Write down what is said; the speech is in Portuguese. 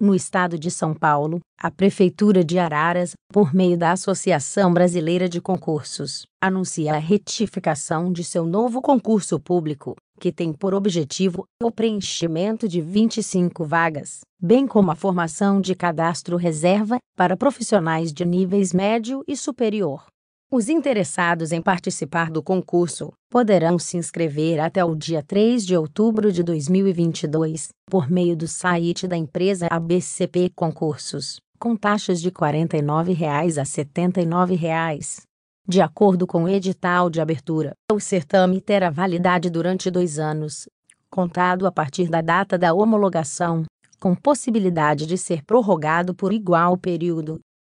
No estado de São Paulo, a Prefeitura de Araras, por meio da Associação Brasileira de Concursos, anuncia a retificação de seu novo concurso público, que tem por objetivo o preenchimento de 25 vagas, bem como a formação de cadastro reserva para profissionais de níveis médio e superior. Os interessados em participar do concurso poderão se inscrever até o dia 3 de outubro de 2022 por meio do site da empresa ABCP Concursos, com taxas de R$ 49 reais a R$ 79. Reais. De acordo com o edital de abertura, o certame terá validade durante dois anos, contado a partir da data da homologação, com possibilidade de ser prorrogado por igual período.